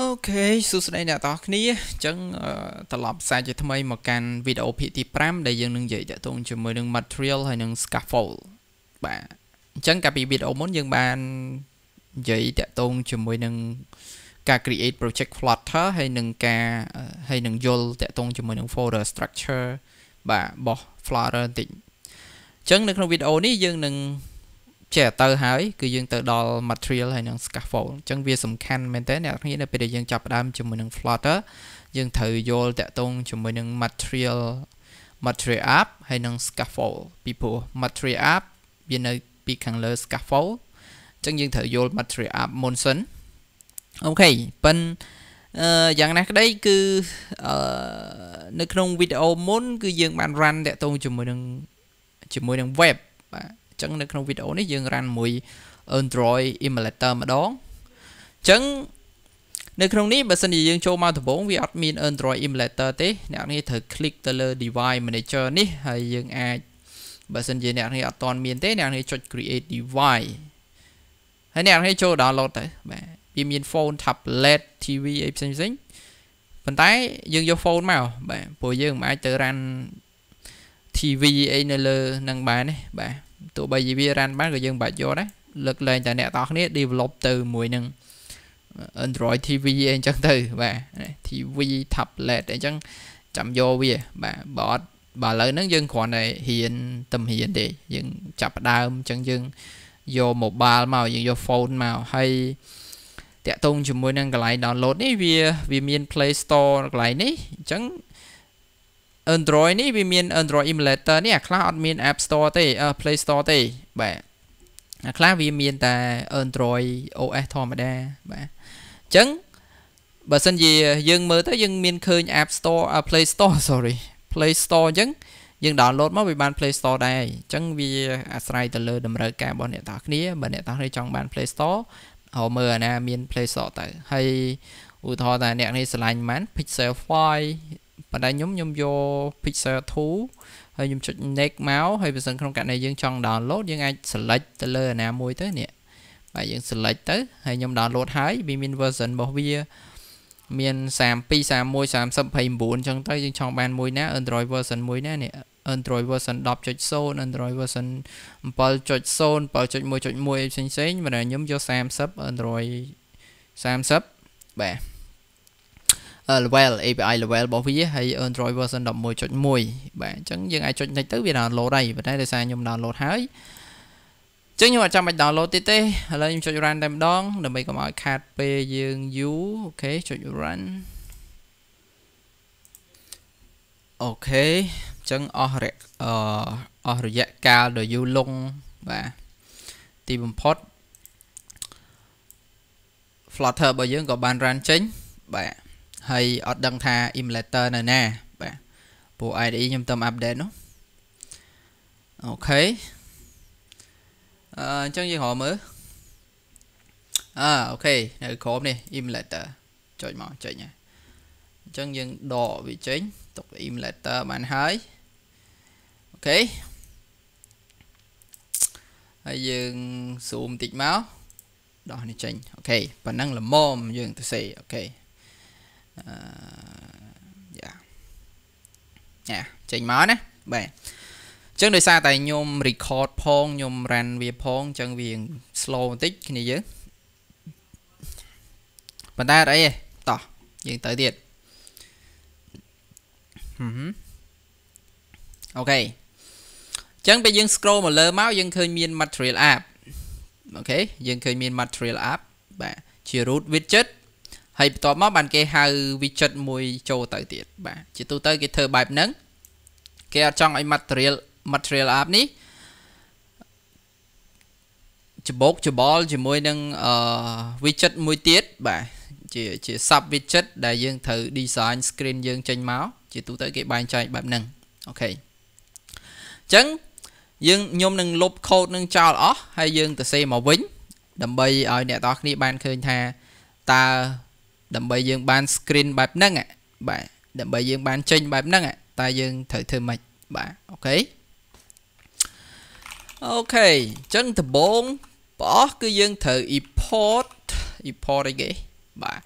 អូខេសួស្តីអ្នកទាំងអស់គ្នាអញ្ចឹងត្រឡប់សាជាថ្មីមកកាន់វីដេអូភាគទី5ដែលយើងនឹងនិយាយតាក់ទងជាមួយនឹង material ហើយនឹង scaffold បាទអញ្ចឹងកាលពីវីដេអូមុនយើងបាននិយាយតាក់ទងជាមួយនឹងការ create project flutter ហើយនឹងការហើយនឹងយល់តាក់ទងជាមួយនឹង folder structure បាទរបស់ flutter បន្តិចអញ្ចឹងនៅក្នុងវីដេអូនេះយើងនឹងចេះទៅហើយគឺយើងទៅដល់ material ហើយនឹង scaffold អញ្ចឹងវាសំខាន់មែនតើអ្នកគ្នានៅពេលដែលយើងចាប់ផ្ដើមជាមួយនឹង Flutter យើងត្រូវយល់តាក់ទងជាមួយនឹង material material app ហើយនឹង scaffold ពីព្រោះ material app វានៅពីខាងលើ scaffold អញ្ចឹងយើងត្រូវយល់ material app មុនសិនអូខេប៉ិនអឺយ៉ាងណាក្តីគឺអឺនៅក្នុងវីដេអូមុន គឺយើងបាន run តាក់ទងជាមួយនឹងជាមួយនឹង web បាទអញ្ចឹងនៅក្នុងវីដេអូនេះយើង run មួយ Android emulator ម្ដងអញ្ចឹងនៅក្នុងនេះបើសិនជាយើងចូលមកដំបូងវាអត់មាន Android emulator ទេអ្នកនេះត្រូវ click ទៅលើ device manager នេះហើយយើងអាចបើសិនជាអ្នកនេះអត់ទាន់មានទេអ្នកនេះចុច create device ហើយអ្នកនេះចូល download ទៅបាទវាមាន phone tablet TV អីផ្សេងផ្សេងប៉ុន្តែយើងយក phone មកបាទព្រោះយើងមិនអាចទៅ run TV អីនៅលើនឹងបានទេបាទទោះបីជាវារ៉ានបានក៏យើងបាច់យកដែរលើកលែងតែអ្នកទាំងអស់គ្នា develop ទៅមួយនឹង Android TV អីចឹងទៅបាទ TV tablet អីចឹងចាំយកវាបាទបើអត់បើឥឡូវហ្នឹងយើងគ្រាន់តែហ៊ានទំហ៊ានទេយើងចាប់ដើមអញ្ចឹងយើងយក mobile មកយើងយក phone មកហើយតាក់ទងជាមួយនឹងកន្លែង download នេះវាវាមាន Play Store កន្លែងនេះអញ្ចឹង Android នេះវាមាន Android emulator នេះអាខ្លះអត់មាន App Store ទេ Play Store ទេបាទអាខ្លះវាមានតែ Android OS ធម្មតាបាទអញ្ចឹងបើសិនជាយើងមើលទៅយើងមានឃើញ App Store Play Store sorry Play Store អញ្ចឹងយើង download មកវាបាន Play Store ដែរអញ្ចឹងវាអាស្រ័យទៅលើ តម្រូវការរបស់អ្នកទាំងគ្នាបើអ្នកទាំងគ្នាចង់បាន Play Store ហៅមើលអាណាមាន Play Store ទៅហើយឧទាហរណ៍ថាអ្នកនេះឆ្លាញ់មិន Pixel 5ប៉ុន្តែខ្ញុំខ្ញុំយក Pixel 2ហើយខ្ញុំចុច next មកហើយបើសិនក្នុងករណីយើងចង់ download យើងអាច select ទៅលើអាណាមួយទៅនេះបាទយើង select ទៅហើយខ្ញុំ download ហើយវាមាន version របស់វាមាន32 31 30 29អញ្ចឹងទៅយើងចង់បានមួយណា Android version មួយណានេះ Android version 10.0 Android version 7.0 7.1.1ផ្សេងផ្សេងបើខ្ញុំយក30 Android 30បាទ level API level របស់វាហើយ Android version 11.1បាទអញ្ចឹងយើងអាចចុចនិចទៅវា download ហើយប៉ុន្តែដោយសារខ្ញុំ download ហើយអញ្ចឹងខ្ញុំអត់ចាំបាច់ download ទៀតទេឥឡូវខ្ញុំចុច run តែម្ដងដើម្បីកុំឲ្យខាតពេលយើង you អូខេចុច run អូខេអញ្ចឹងអស់រយៈអស់រយៈកាលដ៏យូរលង់បាទទីបំផុត Flutter របស់យើងក៏បាន run ចេញបាទហើយអត់ដឹងថា emulator នៅណាបាទពូ IDE ខ្ញុំទៅ update នោះអូខេអឺអញ្ចឹងយើងរកមើលអើអូខេនៅក្រោមនេះ emulator ចុចមកចុចណាអញ្ចឹងយើងដកវាចេញទុក emulator បានហើយអូខេហើយយើង zoom បន្តិចមកដោះនេះចេញអូខេប៉ណ្ណឹងល្មមយើងទៅសេអូខេណាចេញមកណាបាទអញ្ចឹងដោយសារតែខ្ញុំ record ផងខ្ញុំ run វាផងអញ្ចឹងវា slow បន្តិចគ្នាយើងប៉ុន្តែអត់អីទេតោះយើងទៅទៀតអូខេអញ្ចឹងពេលយើង scroll មកលើមកយើងឃើញមាន material app អូខេយើងឃើញមាន material app បាទជា root widget ហើយបន្ទាប់មកបានគេហៅវិចិត្រមួយចូលទៅទៀតបាទជាទូទៅគេធ្វើបែបហ្នឹងគេអត់ចង់ឲ្យ material material app នេះច្បោកច្បល់ជាមួយនឹងអឺ widget មួយទៀតបាទជាជា sub widget ដែលយើងត្រូវ design screen យើងចេញមកជាទូទៅគេបែងចែកបែបហ្នឹងអូខេអញ្ចឹងយើងខ្ញុំនឹងលុប code នឹងចោលអស់ហើយយើងទៅសេមកវិញដើម្បីឲ្យអ្នកទាំងគ្នាបានឃើញថាតើដើម្បីយើងបាន screen បែបហ្នឹងបាទដើម្បីយើងបានចេញបែបហ្នឹងតែយើងត្រូវធ្វើម៉េចបាទអូខេអូខេអញ្ចឹងដំបូងបងអស់គឺយើងត្រូវ import import អីគេបាទ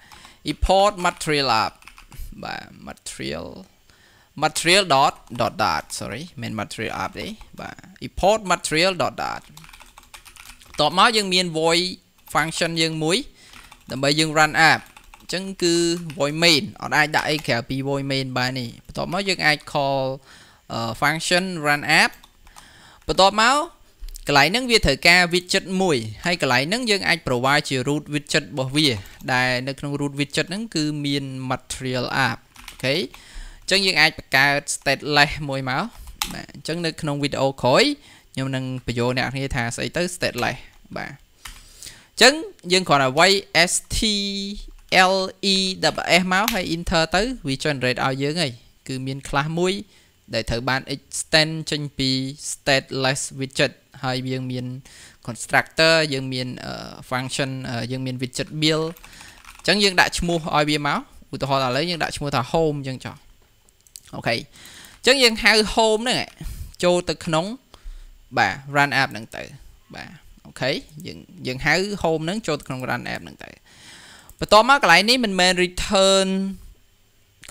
import material lab បាទ material material dot dot dot sorry មិន material app ទេបាទ import material dot dot តបមកយើងមាន void function យើងមួយដើម្បីយើង run app ញ្ចឹងគឺ void main អត់អាចដាក់អីក្រៅពី void main បាននេះបន្ទាប់មកយើងអាច call function run app បន្ទាប់មកកន្លែងហ្នឹងវាត្រូវការ widget មួយហើយកន្លែងហ្នឹងយើងអាច provide ជា root widget របស់វា ដែល នៅក្នុង root widget ហ្នឹងគឺមាន material app អូខេអញ្ចឹងយើងអាចបង្កើត stateless មួយមកបាទអញ្ចឹងនៅក្នុងវីដេអូក្រោយខ្ញុំនឹងបញ្យល់អ្នកគ្នាថាស្អីទៅ stateless បាទអញ្ចឹងយើងគ្រាន់តែវាយ st L E W S មកហើយ enter ទៅវា generate ឲ្យយើងហីគឺមាន class មួយដែលត្រូវបាន extend ចេញពី stateless widget ហើយយើងមាន constructor យើងមាន function យើងមាន widget build អញ្ចឹងយើងដាក់ឈ្មោះឲ្យវាមកឧទាហរណ៍ឥឡូវយើងដាក់ឈ្មោះថា home អញ្ចឹងចុះអូខេអញ្ចឹងយើងហៅ home ហ្នឹងចូលទៅក្នុងបាទ run app ហ្នឹងទៅបាទអូខេយើងយើងហៅ home ហ្នឹងចូលទៅក្នុង run app ហ្នឹងទៅបន្ទាប់មកកន្លែងនេះមិនមែន return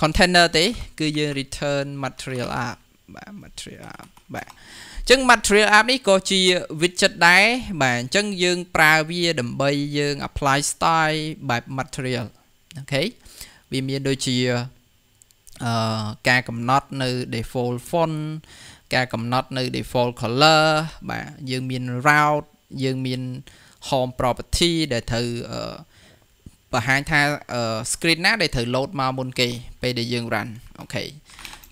container ទេគឺយើង return material app បាទ material app បាទអញ្ចឹង material app នេះក៏ជា widget ដែរបាទអញ្ចឹងយើងប្រើវាដើម្បីយើង apply style បែប material អូខេវាមានដូចជាអឺការកំណត់នៅ default font ការកំណត់នៅ default color បាទយើងមាន route យើងមាន home property ដែលត្រូវអឺបង្ហាញថា screen ណាដែលត្រូវ load មកមុនគេ ពេលដែលយើង run អូខេ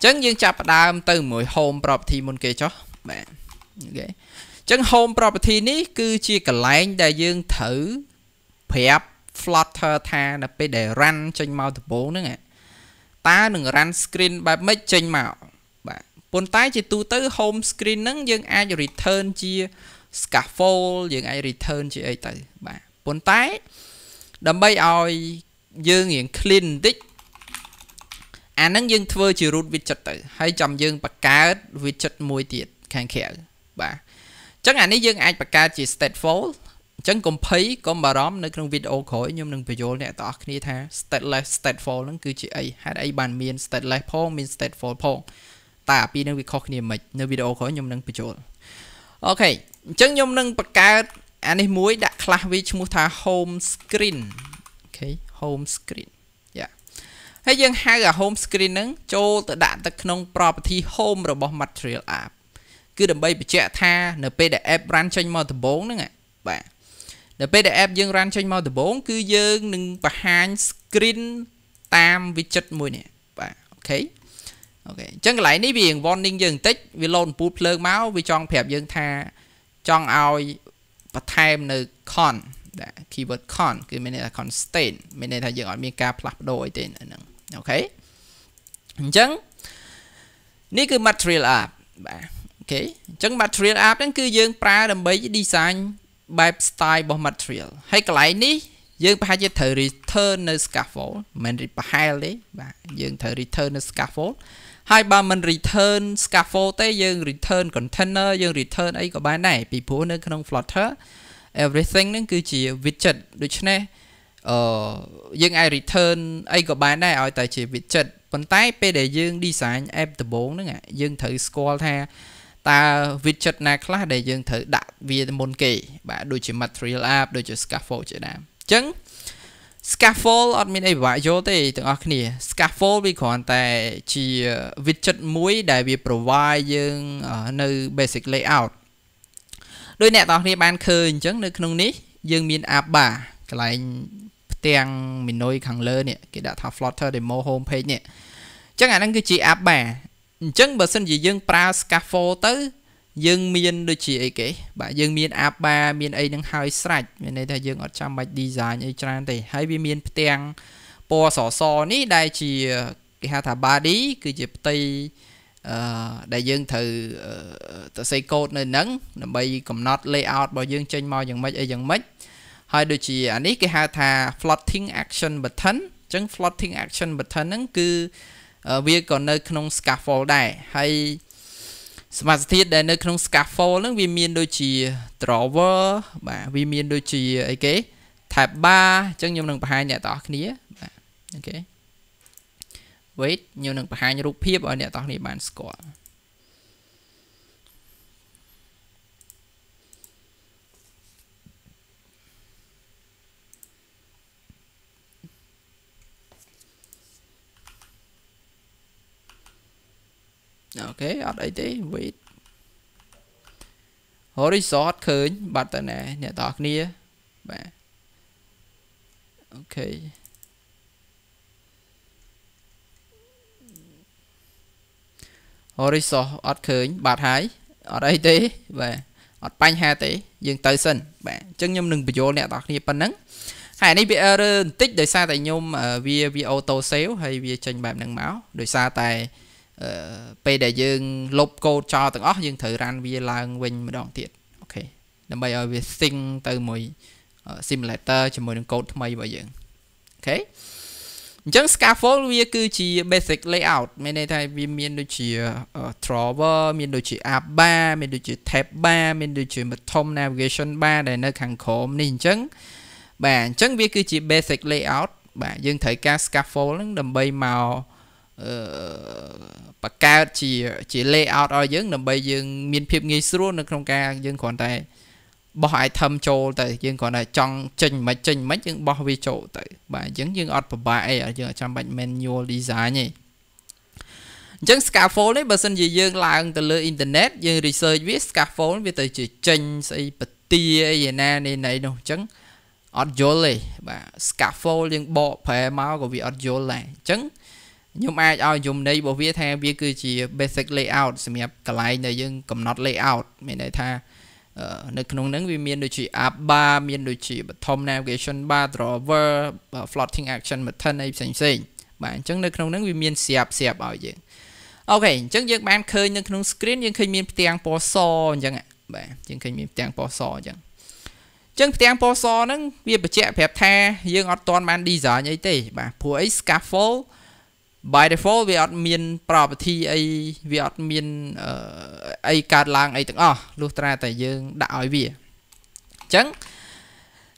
អញ្ចឹងយើងចាប់ផ្ដើមទៅមួយ home property មុនគេចុះបាទអូខេអញ្ចឹង home property នេះគឺជាកន្លែងដែលយើងត្រូវប្រាប់ flutter ថានៅពេលដែល run ចេញមកដំបូងហ្នឹងតើនឹង run screen បែបម៉េចចេញមកបាទប៉ុន្តែជាទូទៅ home screen ហ្នឹងយើងអាច return ជា scaffold យើងអាច return ជាអីទៅបាទប៉ុន្តែដើម្បីឲ្យយើងរៀង clean បន្តិចអាហ្នឹងយើងធ្វើជា root widget ទៅហើយចាំយើងបង្កើត widget មួយទៀតខាងក្រៅបាទអញ្ចឹងអានេះយើងអាចបង្កើតជា stateful អញ្ចឹងកុំភ័យកុំបារម្ភនៅក្នុងវីដេអូក្រោយខ្ញុំនឹងបញ្យល់អ្នកទាំងអស់គ្នាថា stateless stateful ហ្នឹងគឺជាអីហេតុអីបានមាន stateless ផងមាន stateful ផងតើអាពីរហ្នឹងវាខុសគ្នាមិននៅវីដេអូក្រោយខ្ញុំនឹងបញ្យល់អូខេអញ្ចឹងខ្ញុំនឹងបង្កើតអានេះមួយដាក់ខ្លះវាឈ្មោះថា home screen អូខេ home screen យ៉ាហើយយើងហៅអា home screen ហ្នឹងចូលទៅដាក់ទៅក្នុង property home របស់ material app គឺដើម្បីបញ្ជាក់ថា នៅពេលដែល app run ចេញមកដំបូងហ្នឹងបាទនៅពេលដែល app យើង run ចេញមកដំបូងគឺយើងនឹងបង្ហាញ screen តាម widget មួយនេះបាទអូខេអូខេអញ្ចឹងកន្លែងនេះវា warning យើងបន្តិចវាលោនពូតភ្លើងមកវាចង់ប្រាប់យើងថាចង់ឲ្យបន្ថែមនៅ con ដែល keyword con គឺមានន័យថា constant មានន័យថាយើងអត់មានការផ្លាស់ប្ដូរអីទេនៅហ្នឹងអូខេអញ្ចឹងនេះគឺ material app បាទអូខេអញ្ចឹង material app ហ្នឹងគឺយើង ប្រើដើម្បី design បែប style របស់ material ហើយកន្លែងនេះយើងប្រហែលជាត្រូវ return នៅ scaffold មិនមែនប្រហែលទេបាទយើងត្រូវ return នៅ scaffold ហើយបើមិន return scaffold ទេយើង return container យើង return អីក៏បានដែរពីព្រោះនៅក្នុង Flutter everything នឹងគឺជា widget ដូច្នេះអឺយើងអាច return អីក៏បានដែរឲ្យ តែជា widget ប៉ុន្តែ ពេលដែលយើង design app ដំបូងហ្នឹងយើងត្រូវស្គាល់ថាតើ widget ណាខ្លះដែលយើងត្រូវដាក់វាមុនគេបាទដូចជា material app ដូចជា scaffold ជាដើមអញ្ចឹង scaffold អត់មានអីពិបាកយល់ទេទាំងអស់គ្នា scaffold វាគ្រាន់តែជា widget មួយដែលវា provide យើងនៅ basic layout ដោយអ្នកទាំងអស់គ្នាបានឃើញអញ្ចឹង នៅក្នុងនេះយើងមាន app bar កន្លែងផ្ទាំងមីនុយខាងលើនេះគេដាក់ថា Flutter demo home page នេះអញ្ចឹងអាហ្នឹងគឺជា app bar អញ្ចឹង បើសិនជាយើងប្រើ scaffold ទៅយើងមានដូចជាអីគេបាទយើងមានអាបាមានអីនឹងហើយស្រាច់មានន័យថាយើងអត់ចាំបាច់ design អីច្រើនទេហើយវាមានផ្ទាំងពណ៌សសនេះដែលជាគេហៅថា body គឺជាផ្ទៃអឺដែលយើងត្រូវទៅសេកូដនៅនឹងដើម្បីកំណត់ layout របស់យើងចេញមកយ៉ាងម៉េចអីយ៉ាងម៉េចហើយដូចជាអានេះគេហៅថា floating action button អញ្ចឹង floating action button ហ្នឹងគឺវាក៏នៅក្នុង scaffold ដែរហើយសមាសធាតុដែលនៅក្នុង scaffold ហ្នឹងវាមាន ដូចជា drawer បាទវាមានដូចជាអីគេ tab bar អញ្ចឹងខ្ញុំនឹងបង្ហាញអ្នកទាំងអស់គ្នាបាទអូខេ wait ខ្ញុំនឹងបង្ហាញរូបភាពឲ្យអ្នកទាំងអស់គ្នាបានស្គាល់អូខេអត់អីទេ wait horizon អត់ឃើញបាត់ទៅណាអ្នកទាំងអស់គ្នាបាទអូខេហរិសោះអត់ឃើញបាត់ហើយអត់អីទេបាទអត់បញ្ហាទេយើងទៅសិនបាទអញ្ចឹងខ្ញុំនឹងបញ្យល់អ្នកទាំងគ្នាប៉ុណ្ណឹងហើយនេះវា error បន្តិចដោយសារតែខ្ញុំវាវា auto save ហើយវាចេញបែបហ្នឹងមកដោយសារតែពេលដែលយើងលុបកូដចោលទាំងអស់យើងត្រូវរ៉ាន់វាឡើងវិញម្ដងទៀតអូខេដើម្បីឲ្យវា sync ទៅមួយ simulator ជាមួយនឹងកូដថ្មីរបស់យើងអូខេអញ្ចឹង scaffold វាគឺជា basic layout មានន័យថាវាមានដូចជា drawer មានដូចជា app bar មានដូចជា tab bar មានដូចជា bottom navigation bar ដែលនៅខាងក្រោមនេះអញ្ចឹងបាទអញ្ចឹងវាគឺជា basic layout បាទយើងត្រូវការ scaffold ហ្នឹងដើម្បីមកបង្កើតជាជា layout ឲ្យយើងដើម្បីយើងមានភាពងាយស្រួលនៅក្នុងការយើងគ្រាន់តែបោះ item ចូលទៅយើងគ្រាន់តែចង់ចេញមិនចេញមិនយើងបោះវាចូលទៅបាទអញ្ចឹងយើងអត់ពិបាកអីយើងអត់ចាំបាច់ manual design ទេអញ្ចឹង scaffold នេះបើសិនជាយើងឡើងទៅលើអ៊ីនធឺណិតយើង research វា scaffold វាទៅជាចេញស្អីបទាអីណានេះណៃនោះអញ្ចឹងអត់យល់ទេបាទ scaffold យើងបកប្រែមកក៏វាអត់យល់ដែរអញ្ចឹងខ្ញុំអាចឲ្យយមន័យរបស់វាថាវាគឺជា basic layout សម្រាប់កន្លែងដែលយើងកំណត់ layout មានន័យថានៅក្នុងហ្នឹងវាមានដូចជា app bar មានដូចជាបឋម navigation bar drawer floating action button អីផ្សេងផ្សេងបាទអញ្ចឹងនៅក្នុងហ្នឹងវាមានស្រាប់ស្រាប់ឲ្យយើងអូខេអញ្ចឹងយើងបានឃើញនៅក្នុង screen យើងឃើញមានផ្ទាំងពណ៌សអញ្ចឹងបាទយើងឃើញមានផ្ទាំងពណ៌សអញ្ចឹងចឹងផ្ទាំងពណ៌សហ្នឹងវាបញ្ជាក់ប្រាប់ថា យើងអត់ទាន់បាន design អីទេ បាទព្រោះអី scaffold by default វាអត់មាន property អីវាអត់មានអីកើតឡើងអីទាំងអស់លុះត្រាតែយើងដាក់ឲ្យវាអញ្ចឹង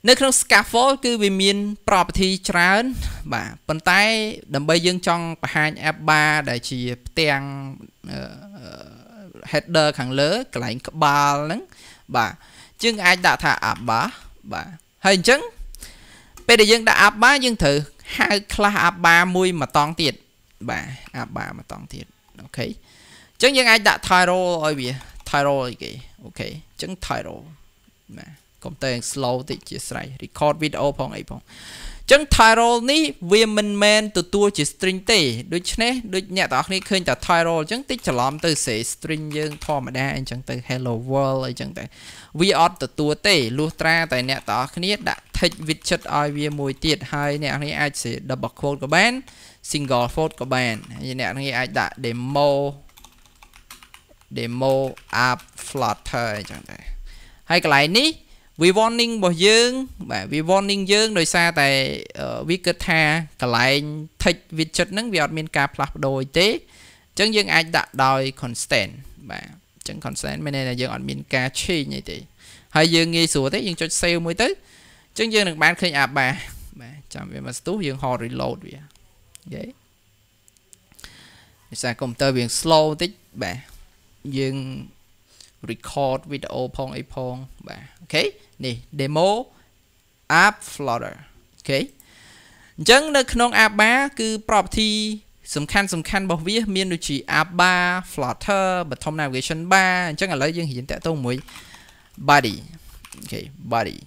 នៅក្នុង scaffold គឺវាមាន property ច្រើនបាទប៉ុន្តែ ដើម្បីយើងចង់បង្ហាញ app bar ដែលជាផ្ទាំង header ខាងលើកន្លែងក្បាលហ្នឹងបាទយើងអាចដាក់ថា app bar បាទហើយអញ្ចឹង ពេលដែលយើងដាក់ app bar យើងត្រូវហៅ class app bar មួយមកតង់ទៀតបាទអាបាមួយតង់ទៀតអូខេអញ្ចឹងយើងអាចដាក់ tyro ឲ្យវា tyro អីគេអូខេអញ្ចឹង tyro ណាកុំតែ slow តិចជាស្រ័យ record video ផងអីផងចឹង Tyrol នេះវាមិនមែនទទួលជា string ទេដូច្នេះដូចអ្នកទាំងអស់គ្នាឃើញតែ Tyrol ចឹងតិចច្រឡំទៅសេ string យើងធម្មតាអញ្ចឹងទៅ hello world អីចឹងទៅវាអត់ទទួលទេលុះត្រាតែអ្នកទាំងអស់គ្នាដាក់ text widget ឲ្យវាមួយទៀតហើយអ្នកនេះអាចសេ double quote ក៏បាន single photo ក៏បានហើយអ្នកនេះអាចដាក់ demo demo app flutter អញ្ចឹងដែរហើយកន្លែងនេះ we warning របស់យើងបាទ we warning យើងដោយសារតែវាគិតថាកន្លែង text widget ហ្នឹងវាអត់មានការផ្លាស់ប្ដូរទេអញ្ចឹងយើងអាចដាក់ដោយ constant បាទអញ្ចឹង constant មានន័យថាយើងអត់មានការ change អីទេហើយយើងងាយស្រួលទេយើងចុច save មួយទៅអញ្ចឹងយើងនឹងបានឃើញអាបាបាទចាំវាមកស្ទុះយើងហោ reload វានិយាយដោយសារកុំព្យូទ័រវា slow បន្តិចបាទយើង record វីដេអូផងអីផងបាទអូខេនេះ demo app flutter អូខេអញ្ចឹងនៅ ក្នុង app bar គឺ property សំខាន់សំខាន់របស់វា មានដូចជា app bar flutter bottom navigation bar អញ្ចឹងឥឡូវយើងរៀនតាក់ទងមួយ body អូខេ body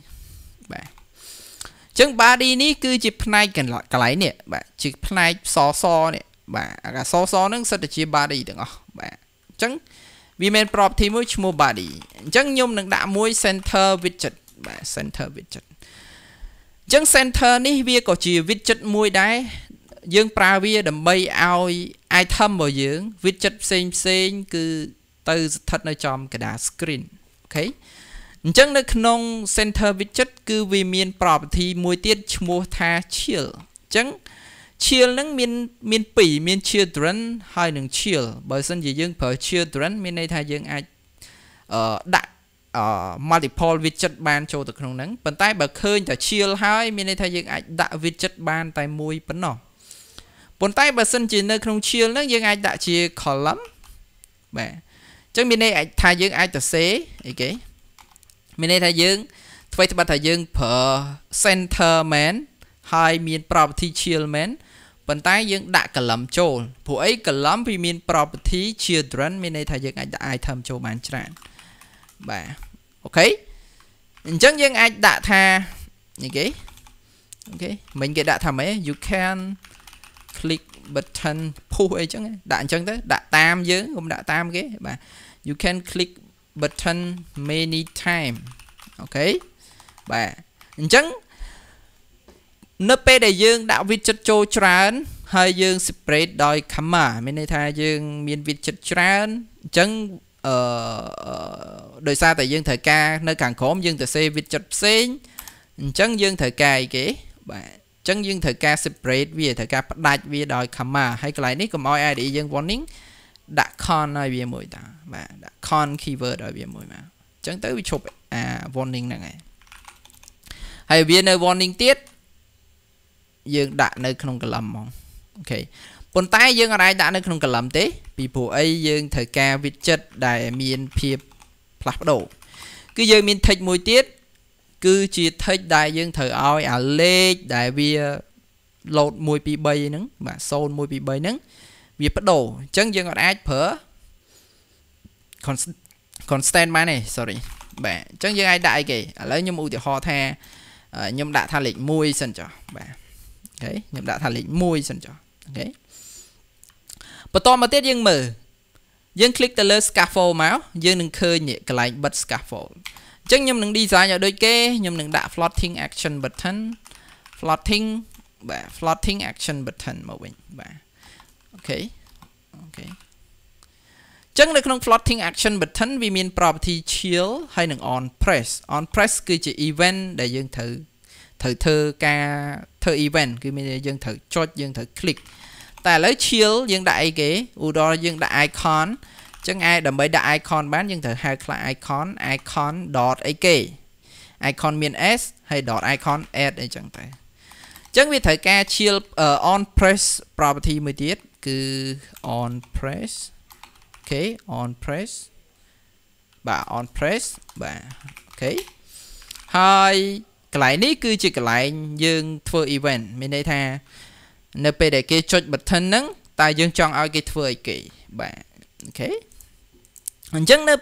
ចឹង body នេះគឺជាផ្នែកកន្លកន្លែងនេះបាទជា ផ្នែកសសនេះបាទអាសសហ្នឹងសិតតែជា body ទាំងអស់បាទអញ្ចឹងវាមាន property មួយឈ្មោះ body អញ្ចឹងខ្ញុំនឹងដាក់មួយ center widget បាទ center widget អញ្ចឹង center នេះវាក៏ជា widget មួយដែរយើងប្រើវាដើម្បីឲ្យ item របស់យើង widget ផ្សេងផ្សេងគឺទៅស្ថិតនៅចំកណ្ដាល screen អូខេអញ្ចឹងនៅក្នុង center widget គឺវាមាន property មួយទៀតឈ្មោះថា chill អញ្ចឹង chill ហ្នឹងមានមាន2មាន children ហើយនឹង chill បើមិនជាយើងប្រើ children មានន័យថាយើងអាចអឺដាក់ multiple widget បាន ចូលទៅក្នុងហ្នឹងប៉ុន្តែបើឃើញតែ chill ហើយមានន័យថាយើងអាចដាក់ widget បាន តែមួយប៉ុណ្ណោះប៉ុន្តែបើសិនជានៅក្នុង chill ហ្នឹងយើងអាចដាក់ជា column បាទអញ្ចឹងមានន័យថាយើងអាចទៅសេអីគេមានន័យថាយើងអ្វីត្បិតថាយើងប្រើ center man ហើយមាន property child man ប៉ុន្តែយើងដាក់កលំចូលព្រោះអីកលំវាមាន property children មានន័យថាយើងអាចដាក់ item ចូលបានច្រើនបាទអូខេអញ្ចឹងយើងអាចដាក់ថានេះគេអូខេមិញគេដាក់ថាម៉េច you can click button push អីចឹងដាក់អញ្ចឹងទៅដាក់តាមយើងកុំដាក់តាមគេបាទ you can click button many time អូខេបាទអញ្ចឹងនៅពេលដែលយើងដាក់វិចិត្រចូលច្រើនហើយយើង separate ដោយ comma មានន័យថាយើងមានវិចិត្រច្រើនអញ្ចឹងអឺដោយសារតែយើងត្រូវការនៅខាងក្រោមយើងទៅសេវិចិត្រផ្សេងអញ្ចឹងយើងត្រូវការអីគេបាទអញ្ចឹងយើងត្រូវការ separate វាត្រូវការផ្ដាច់វាដោយ comma ហើយកន្លែងនេះកុំឲ្យ IDE យើង warning ដាក់ con ឲ្យវាមួយតាបាទដាក់ con keyword ឲ្យវាមួយមកអញ្ចឹងទៅវាឈប់អា warning ហ្នឹងហើយហើយវានៅ warning ទៀតយើងដាក់នៅ ក្នុងកលឹមហ្មងអូខេប៉ុន្តែយើងអាចដាក់នៅក្នុងកលឹមទេពីព្រោះអីយើងត្រូវការ widget ដែលមានភាពផ្លាស់ប្ដូរគឺយើងមាន text មួយទៀតគឺជា text ដែលយើងត្រូវឲ្យអាលេខដែលវា load 1 2 3ហ្នឹងបាទ0 1 2 3ហ្នឹងវាបដូរអញ្ចឹងយើងអាចប្រើ constant បានទេ sorry បាទអញ្ចឹងយើងអាចដាក់អីគេឥឡូវខ្ញុំឧទាហរណ៍ថាខ្ញុំដាក់ថាលេខ1សិនចុះបាទអូខេខ្ញុំដាក់ថាលេខ1សិនចុះអូខេបន្តមកទៀតយើងមើលយើង click ទៅលើ scaffold មកយើងនឹងឃើញនេះកន្លែងបិទ scaffold អញ្ចឹងខ្ញុំនឹង design ឲ្យដូចគេខ្ញុំនឹងដាក់ floating action button floating បាទ floating action button មកវិញបាទខេអូខេចឹងនៅក្នុង floating action button វាមាន property shield ហើយនឹង on press on press គឺជា event ដែលយើងត្រូវត្រូវធ្វើការធ្វើ event គឺមានយើងត្រូវចុចយើងត្រូវ click តែឥឡូវ shield យើងដាក់អីគេឧទាហរណ៍យើងដាក់ icon ចឹងឯដើម្បីដាក់ icon បានយើងត្រូវហៅ class icon icon. អីគេ icon មាន s ហើយ .icon add អីចឹងទៅចឹងវាត្រូវការ shield on press property មួយទៀតគឺ on press អូខេ on press បាទ on press បាទអូខេហើយកន្លែងនេះគឺជាកន្លែងយើងធ្វើ event មានន័យថានៅពេលដែលគេចុច button ហ្នឹងតើយើងចង់ឲ្យគេធ្វើអីគេបាទអូខេអញ្ចឹងនៅ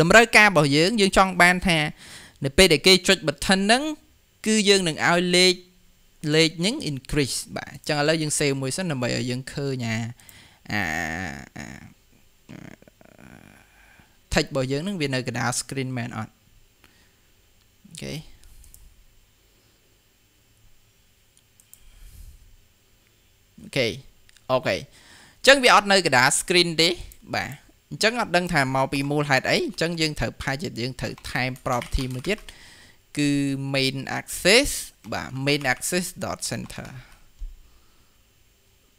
តម្រូវការរបស់យើងយើងចង់បានថានៅពេលដែលគេចុច button ហ្នឹងគឺយើងនឹងឲ្យលេខលេខហ្នឹង increase បាទអញ្ចឹងឥឡូវយើង save មួយសិនដើម្បីឲ្យយើងឃើញអាអា text របស់យើងហ្នឹងវានៅកណ្ដាល screen មែនអត់អូខេអូខេអូខេអញ្ចឹងវាអត់នៅកណ្ដាល screen ទេបាទអញ្ចឹងអត់ដឹងថាមកពីមូលហេតុអីអញ្ចឹងយើងត្រូវផាច់យើងត្រូវថែម property មួយទៀតគឺ main access បាទ main access.center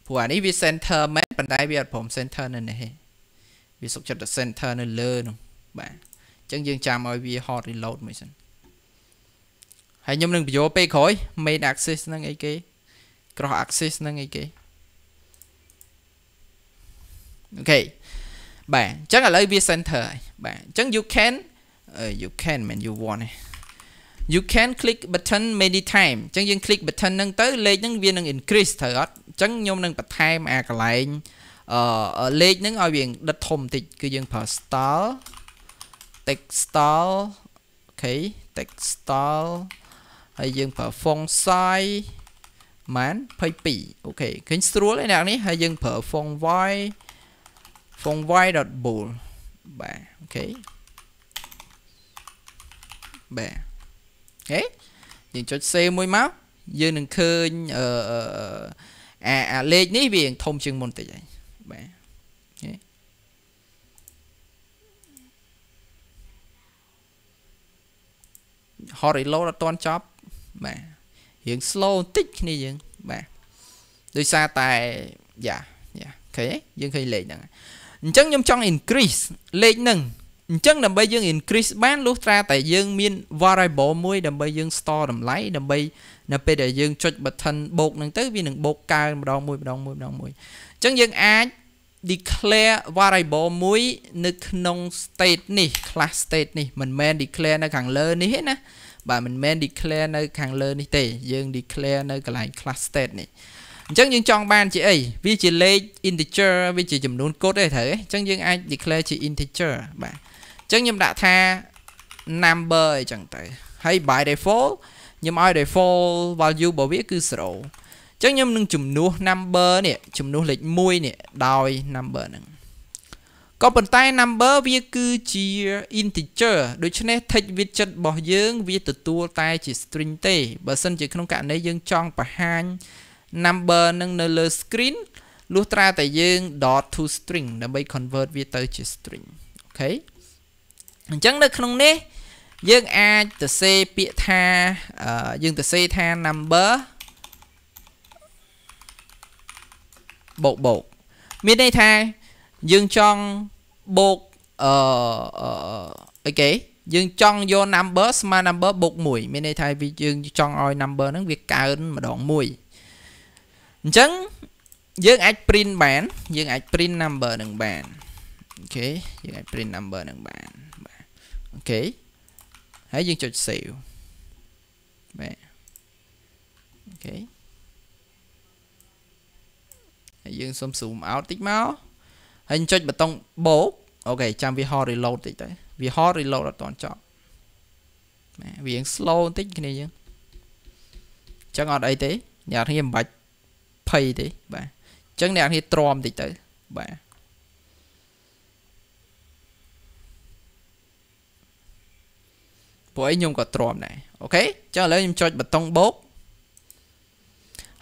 ព្រោះអានេះវា center មែនប៉ុន្តែវាអត់ព្រម center នៅនេះទេវាសុកចិត្តតែ center នៅលើនោះបាទអញ្ចឹងយើងចាំឲ្យវា hot reload មួយសិនហើយខ្ញុំនឹងបញ្ចូលពេលក្រោយ main access ហ្នឹងអីគេ cross access ហ្នឹងអីគេអូខេបាទអញ្ចឹងឥឡូវវា center ហើយបាទអញ្ចឹង you can uh, you can man you want ហ្នឹង you can click button many time អញ្ចឹងយើង click button ហ្នឹងទៅលេខហ្នឹងវានឹង increase ត្រូវអត់អញ្ចឹងខ្ញុំនឹងបន្ថែមអាកន្លែងអឺលេខហ្នឹងឲ្យវាដិតធំបន្តិចគឺយើងប្រើ style textile អូខេ textile ហើយយើងប្រើ font size ម៉ាន22អូខេឃើញស្រួលឯអ្នកនេះហើយយើងប្រើ font white font white.bold បាទអូខេបាទហេយើងចុច save មួយមកយើងនឹងឃើញអឺអាអាលេខនេះវាធំជាងមុនតិចហើយបាទហេហរិឡូតអត់តន់ចប់បាទរឿង slow បន្តិចគ្នាយើងបាទដោយសារតែយ៉ាយ៉ាឃើញយើងឃើញលេខហ្នឹងអញ្ចឹងខ្ញុំចង់ increase លេខហ្នឹងអញ្ចឹងដើម្បីយើង increase បានលុះត្រាតែយើងមាន variable មួយដើម្បីយើង store តម្លៃដើម្បីនៅពេលដែលយើងចុច button បូកហ្នឹងទៅវានឹងបូកកើម្ដងមួយម្ដងមួយម្ដងមួយអញ្ចឹងយើងអាច declare variable មួយនៅក្នុង state នេះ class state នេះមិនមែន declare នៅខាងលើនេះទេណាបាទមិនមែន declare នៅខាងលើនេះទេយើង declare នៅកន្លែង class state នេះអញ្ចឹងយើងចង់បានជាអីវាជាលេខ integer វាជាចំនួនកូដទេត្រូវទេអញ្ចឹងយើងអាច declare ជា integer បាទចឹងខ្ញុំដាក់ថា number អីចឹងទៅហើយ by default ខ្ញុំឲ្យ default value របស់វាគឺ0អញ្ចឹងខ្ញុំនឹងជំនួស number នេះជំនួសលេខ1នេះដោយ number ហ្នឹងក៏ប៉ុន្តែ number វាគឺជា integer ដូច្នេះ text widget របស់យើងវាទទួលតែ ជា string ទេបើសិនជាក្នុងករណីយើងចង់បង្ហាញ number នឹងនៅលើ screen លុះត្រាតែយើង .toString ដើម្បី convert វាទៅជា string អូខេអញ្ចឹងនៅក្នុងនេះយើងអាចទៅសេពាក្យថាយើងទៅសេថា number បូកបូកមានន័យថាយើងចង់បូកអឺអីគេយើងចង់យក number ស្មើ number បូក1មានន័យថាវាយើងចង់ឲ្យ number ហ្នឹងវាកើនម្ដង1អញ្ចឹងយើងអាច print បានយើងអាច print number នឹងបានអូខេយើងអាច print number នឹងបានខេហើយយើងចុច save បាទអូខេហើយយើងសុំ zoom out តិចមកហើយចុចប៊ូតុងបូកអូខេចាំវាហោ reload តិចទៅវាហោ reload អត់តាន់ចប់បាទវាយើង slow បន្តិចគ្នាយើងចឹងអត់អីទេអ្នកគ្នាមិនបាច់ភ័យទេបាទចឹងអ្នកគ្នាទ្រាំតិចទៅបាទព្រោះអីខ្ញុំក៏ទ្រាំដែរអូខេចឹងឥឡូវខ្ញុំចុចប៊ូតុងបូក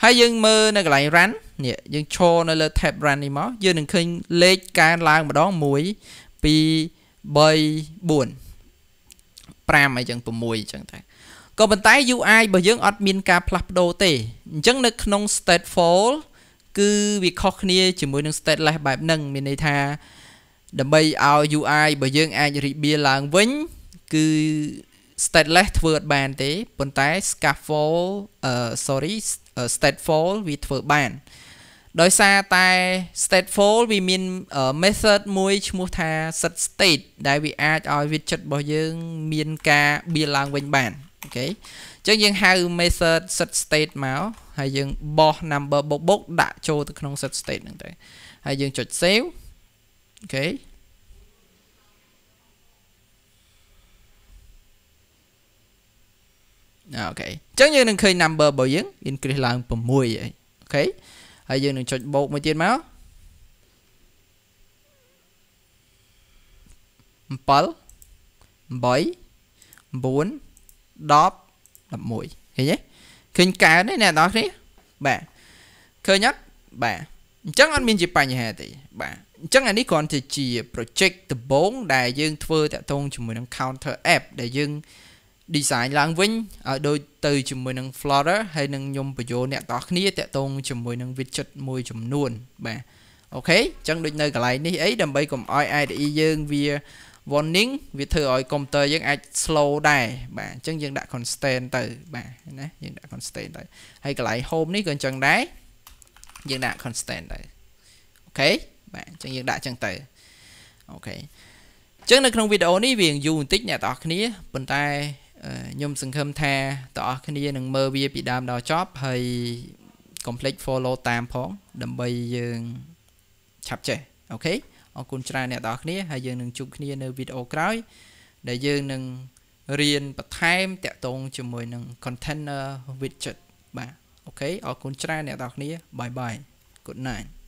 ហើយយើងមើលនៅកន្លែង run នេះយើងឈរនៅលើ tab run នេះមក យើងនឹងឃើញលេខកើនឡើងម្ដង1 2 3 4 5អីចឹង6អញ្ចឹងតែក៏ប៉ុន្តែ UI របស់យើងអត់មានការផ្លាស់ប្ដូរទេអញ្ចឹង នៅក្នុង stateful គឺវាខុសគ្នាជាមួយ នឹង stateless បែបហ្នឹងមានន័យថាដើម្បីឲ្យ UI របស់យើងអាចរីបៀឡើងវិញគឺ stateless ធ្វើអត់បានទេប៉ុន្តែ scaffold អឺ sorry stateful វាធ្វើបានដោយសារតែ stateful វាមាន method មួយឈ្មោះថា set state ដែលវាអាចឲ្យ widget របស់យើង មានការបៀឡើងវិញបានអូខេអញ្ចឹងយើងហៅ method set state មកហើយយើងបោះ number បុកបុកដាក់ចូលទៅក្នុង set state ហ្នឹងទៅហើយយើងចុច save អូខេអូខេអញ្ចឹងយើងនឹងឃើញ number របស់យើង increase ឡើង6អូខេហើយយើងនឹងចុចបូកមួយទៀតមក7 8 9 10 11ឃើញទេឃើញកើនទេអ្នកនរគ្នាបាទឃើញអត់បាទអញ្ចឹងអត់មានជាបញ្ហាទេបាទអញ្ចឹងអានេះគ្រាន់តែជា project ដំបូងដែលយើងធ្វើតាក់ទងជាមួយនឹង counter app ដែលយើង design ឡើងវិញឲ្យដូចទៅជាមួយនឹង Flutter ហើយនឹងខ្ញុំបញ្យល់អ្នកទាំងអស់គ្នាតាក់ទងជាមួយនឹង widget មួយចំនួនបាទអូខេអញ្ចឹងដូចនៅកន្លែងនេះអីដើម្បីកុំឲ្យ IDE យើងវា warning វាធ្វើឲ្យកុំព្យូទ័រយើងអាច slow ដែរបាទអញ្ចឹងយើងដាក់ constant ទៅបាទណាយើងដាក់ constant ទៅហើយកន្លែង home នេះក៏អញ្ចឹងដែរយើងដាក់ constant ទៅអូខេបាទអញ្ចឹងយើងដាក់អញ្ចឹងទៅអូខេអញ្ចឹងនៅក្នុងវីដេអូនេះវាយូរបន្តិចអ្នកទាំងអស់គ្នាប៉ុន្តែខ្ញុំសង្ឃឹមថាបងប្អូនគ្នានឹងមើលវាពីដើមដល់ចប់ហើយកុំភ្លេច follow តាមផងដើម្បីយើងឆាប់ចេះអូខេអរគុណច្រើនអ្នកទាំងអស់គ្នាហើយយើងនឹងជួបគ្នានៅវីដេអូក្រោយដែលយើងនឹងរៀនបន្ថែមតាក់ទងជាមួយនឹង container widget បាទអូខេអរគុណច្រើនអ្នកទាំងអស់គ្នា bye bye good night